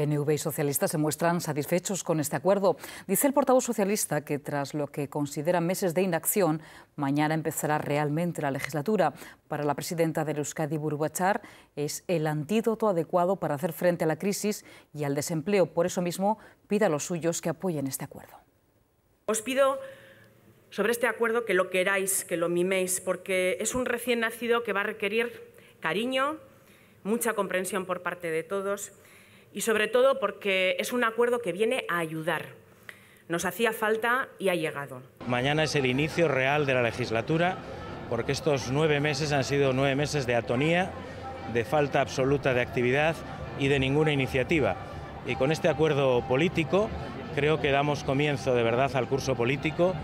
PNV y socialistas se muestran satisfechos con este acuerdo. Dice el portavoz socialista que tras lo que consideran meses de inacción, mañana empezará realmente la legislatura. Para la presidenta de Euskadi Burguachar, es el antídoto adecuado para hacer frente a la crisis y al desempleo. Por eso mismo pide a los suyos que apoyen este acuerdo. Os pido sobre este acuerdo que lo queráis, que lo miméis, porque es un recién nacido que va a requerir cariño, mucha comprensión por parte de todos y sobre todo porque es un acuerdo que viene a ayudar. Nos hacía falta y ha llegado. Mañana es el inicio real de la legislatura porque estos nueve meses han sido nueve meses de atonía, de falta absoluta de actividad y de ninguna iniciativa. Y con este acuerdo político creo que damos comienzo de verdad al curso político.